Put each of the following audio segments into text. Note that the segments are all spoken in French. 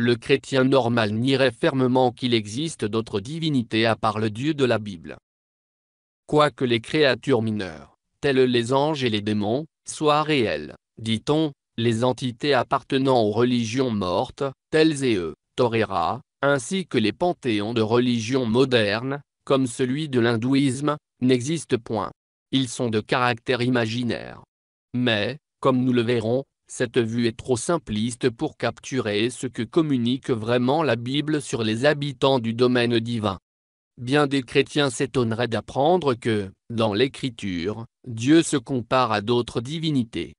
le chrétien normal nierait fermement qu'il existe d'autres divinités à part le Dieu de la Bible. Quoique les créatures mineures, telles les anges et les démons, soient réelles, dit-on, les entités appartenant aux religions mortes, telles et eux, Torera, ainsi que les panthéons de religions modernes, comme celui de l'hindouisme, n'existent point. Ils sont de caractère imaginaire. Mais, comme nous le verrons, cette vue est trop simpliste pour capturer ce que communique vraiment la Bible sur les habitants du domaine divin. Bien des chrétiens s'étonneraient d'apprendre que, dans l'Écriture, Dieu se compare à d'autres divinités.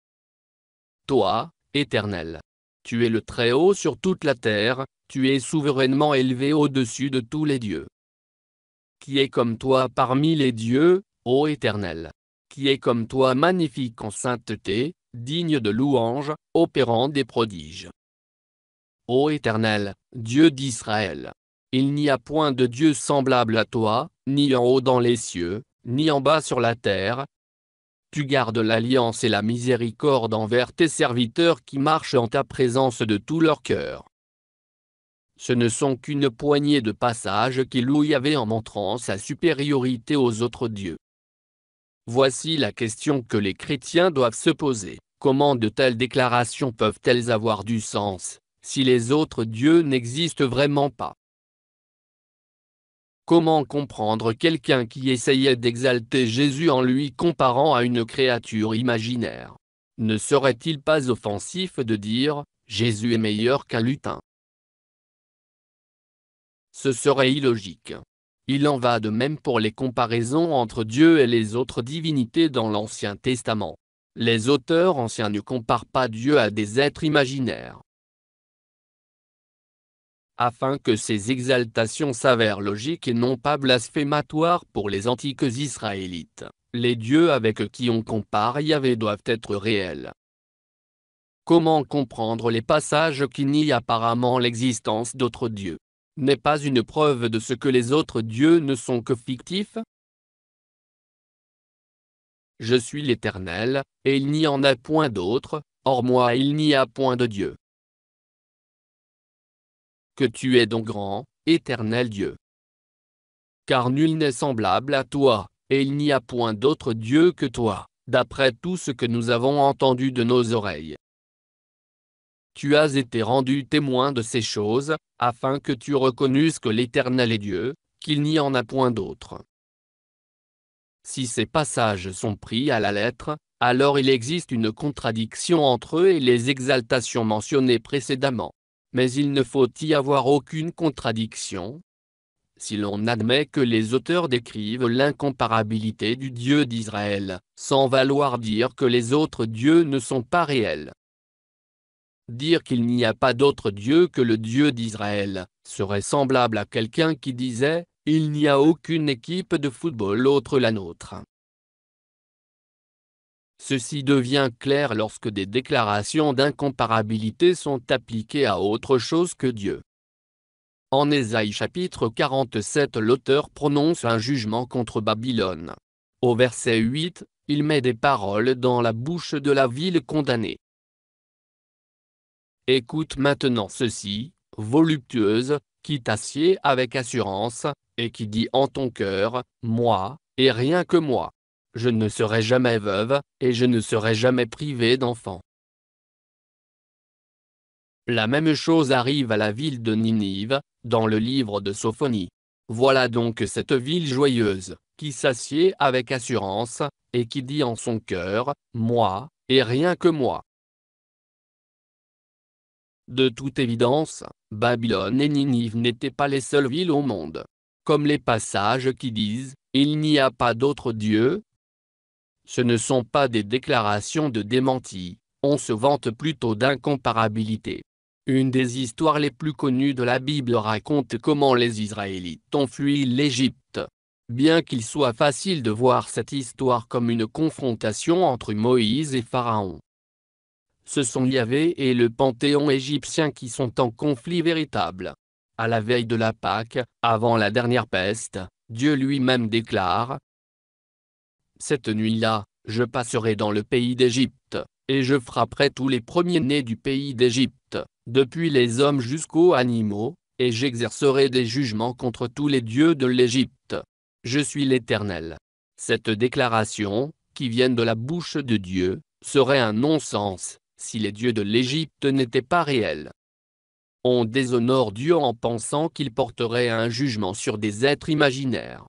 Toi, Éternel, tu es le Très-Haut sur toute la terre, tu es souverainement élevé au-dessus de tous les dieux. Qui est comme toi parmi les dieux, ô Éternel Qui est comme toi magnifique en sainteté, digne de louange, opérant des prodiges. Ô Éternel, Dieu d'Israël, il n'y a point de Dieu semblable à toi, ni en haut dans les cieux, ni en bas sur la terre. Tu gardes l'alliance et la miséricorde envers tes serviteurs qui marchent en ta présence de tout leur cœur. Ce ne sont qu'une poignée de passages qui louent avait en montrant sa supériorité aux autres dieux. Voici la question que les chrétiens doivent se poser. Comment de telles déclarations peuvent-elles avoir du sens, si les autres dieux n'existent vraiment pas Comment comprendre quelqu'un qui essayait d'exalter Jésus en lui comparant à une créature imaginaire Ne serait-il pas offensif de dire, Jésus est meilleur qu'un lutin Ce serait illogique. Il en va de même pour les comparaisons entre Dieu et les autres divinités dans l'Ancien Testament. Les auteurs anciens ne comparent pas Dieu à des êtres imaginaires. Afin que ces exaltations s'avèrent logiques et non pas blasphématoires pour les antiques israélites, les dieux avec qui on compare Yahvé doivent être réels. Comment comprendre les passages qui nient apparemment l'existence d'autres dieux n'est pas une preuve de ce que les autres dieux ne sont que fictifs Je suis l'Éternel, et il n'y en a point d'autre, hors moi il n'y a point de Dieu. Que tu es donc grand, Éternel Dieu. Car nul n'est semblable à toi, et il n'y a point d'autre Dieu que toi, d'après tout ce que nous avons entendu de nos oreilles tu as été rendu témoin de ces choses, afin que tu reconnusses que l'Éternel est Dieu, qu'il n'y en a point d'autre. Si ces passages sont pris à la lettre, alors il existe une contradiction entre eux et les exaltations mentionnées précédemment. Mais il ne faut y avoir aucune contradiction. Si l'on admet que les auteurs décrivent l'incomparabilité du Dieu d'Israël, sans valoir dire que les autres dieux ne sont pas réels, Dire qu'il n'y a pas d'autre Dieu que le Dieu d'Israël serait semblable à quelqu'un qui disait ⁇ Il n'y a aucune équipe de football autre la nôtre ⁇ Ceci devient clair lorsque des déclarations d'incomparabilité sont appliquées à autre chose que Dieu. En Ésaïe chapitre 47 l'auteur prononce un jugement contre Babylone. Au verset 8, il met des paroles dans la bouche de la ville condamnée. Écoute maintenant ceci, voluptueuse, qui t'assied avec assurance, et qui dit en ton cœur, moi, et rien que moi. Je ne serai jamais veuve, et je ne serai jamais privée d'enfants. La même chose arrive à la ville de Ninive, dans le livre de Sophonie. Voilà donc cette ville joyeuse, qui s'assied avec assurance, et qui dit en son cœur, moi, et rien que moi. De toute évidence, Babylone et Ninive n'étaient pas les seules villes au monde. Comme les passages qui disent, Il n'y a pas d'autre Dieu. Ce ne sont pas des déclarations de démenti, on se vante plutôt d'incomparabilité. Une des histoires les plus connues de la Bible raconte comment les Israélites ont fui l'Égypte. Bien qu'il soit facile de voir cette histoire comme une confrontation entre Moïse et Pharaon, ce sont Yahvé et le panthéon égyptien qui sont en conflit véritable. À la veille de la Pâque, avant la dernière peste, Dieu lui-même déclare Cette nuit-là, je passerai dans le pays d'Égypte, et je frapperai tous les premiers-nés du pays d'Égypte, depuis les hommes jusqu'aux animaux, et j'exercerai des jugements contre tous les dieux de l'Égypte. Je suis l'Éternel. Cette déclaration, qui vient de la bouche de Dieu, serait un non-sens si les dieux de l'Égypte n'étaient pas réels. On déshonore Dieu en pensant qu'il porterait un jugement sur des êtres imaginaires.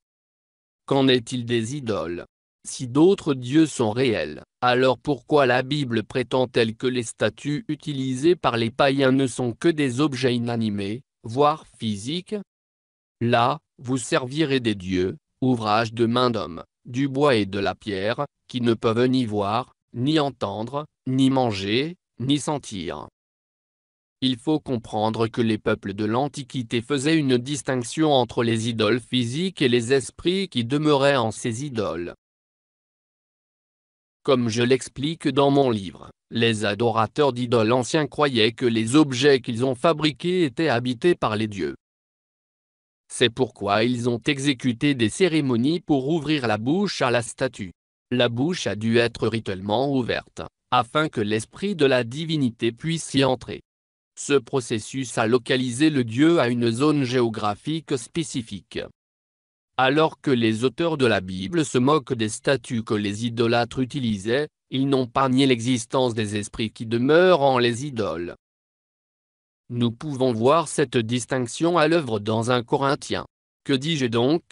Qu'en est-il des idoles Si d'autres dieux sont réels, alors pourquoi la Bible prétend-elle que les statues utilisées par les païens ne sont que des objets inanimés, voire physiques Là, vous servirez des dieux, ouvrages de main d'homme, du bois et de la pierre, qui ne peuvent ni voir, ni entendre, ni manger, ni sentir. Il faut comprendre que les peuples de l'Antiquité faisaient une distinction entre les idoles physiques et les esprits qui demeuraient en ces idoles. Comme je l'explique dans mon livre, les adorateurs d'idoles anciens croyaient que les objets qu'ils ont fabriqués étaient habités par les dieux. C'est pourquoi ils ont exécuté des cérémonies pour ouvrir la bouche à la statue la bouche a dû être rituellement ouverte, afin que l'esprit de la divinité puisse y entrer. Ce processus a localisé le Dieu à une zone géographique spécifique. Alors que les auteurs de la Bible se moquent des statues que les idolâtres utilisaient, ils n'ont pas nié l'existence des esprits qui demeurent en les idoles. Nous pouvons voir cette distinction à l'œuvre dans un Corinthien. Que dis-je donc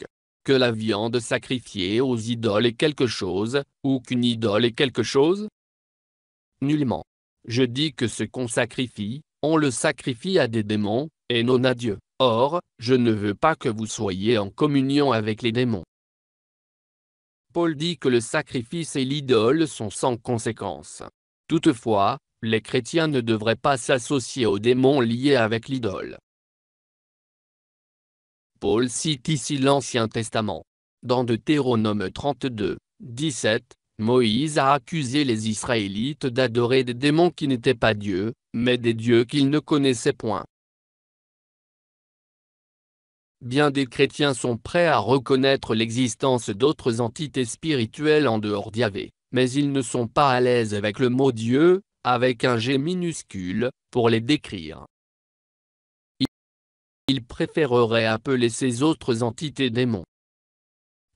que la viande sacrifiée aux idoles est quelque chose, ou qu'une idole est quelque chose Nullement. Je dis que ce qu'on sacrifie, on le sacrifie à des démons, et non à Dieu. Or, je ne veux pas que vous soyez en communion avec les démons. Paul dit que le sacrifice et l'idole sont sans conséquence. Toutefois, les chrétiens ne devraient pas s'associer aux démons liés avec l'idole. Paul cite ici l'Ancien Testament. Dans Deutéronome 32, 17, Moïse a accusé les Israélites d'adorer des démons qui n'étaient pas dieux, mais des dieux qu'ils ne connaissaient point. Bien des chrétiens sont prêts à reconnaître l'existence d'autres entités spirituelles en dehors d'Yahvé, mais ils ne sont pas à l'aise avec le mot Dieu, avec un G minuscule, pour les décrire il préférerait appeler ces autres entités démons.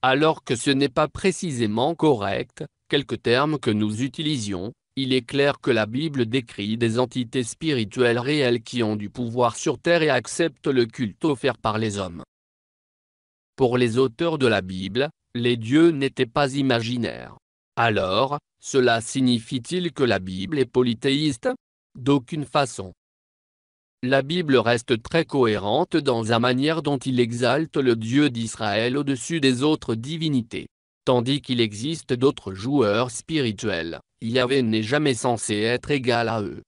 Alors que ce n'est pas précisément correct, quelques termes que nous utilisions, il est clair que la Bible décrit des entités spirituelles réelles qui ont du pouvoir sur terre et acceptent le culte offert par les hommes. Pour les auteurs de la Bible, les dieux n'étaient pas imaginaires. Alors, cela signifie-t-il que la Bible est polythéiste D'aucune façon. La Bible reste très cohérente dans la manière dont il exalte le Dieu d'Israël au-dessus des autres divinités. Tandis qu'il existe d'autres joueurs spirituels, Yahvé n'est jamais censé être égal à eux.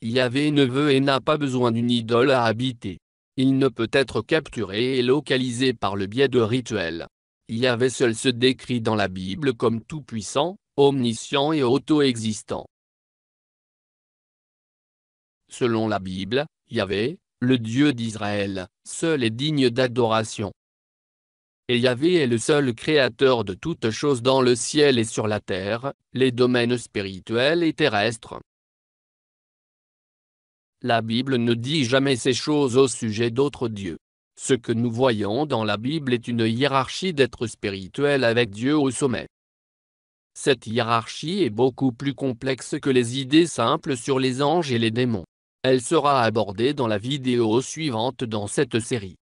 Yahvé ne veut et n'a pas besoin d'une idole à habiter. Il ne peut être capturé et localisé par le biais de rituels. Yahvé seul se décrit dans la Bible comme tout-puissant, omniscient et auto-existant. Selon la Bible, Yahvé, le Dieu d'Israël, seul est digne d'adoration. Et Yahvé est le seul créateur de toutes choses dans le ciel et sur la terre, les domaines spirituels et terrestres. La Bible ne dit jamais ces choses au sujet d'autres dieux. Ce que nous voyons dans la Bible est une hiérarchie d'êtres spirituels avec Dieu au sommet. Cette hiérarchie est beaucoup plus complexe que les idées simples sur les anges et les démons. Elle sera abordée dans la vidéo suivante dans cette série.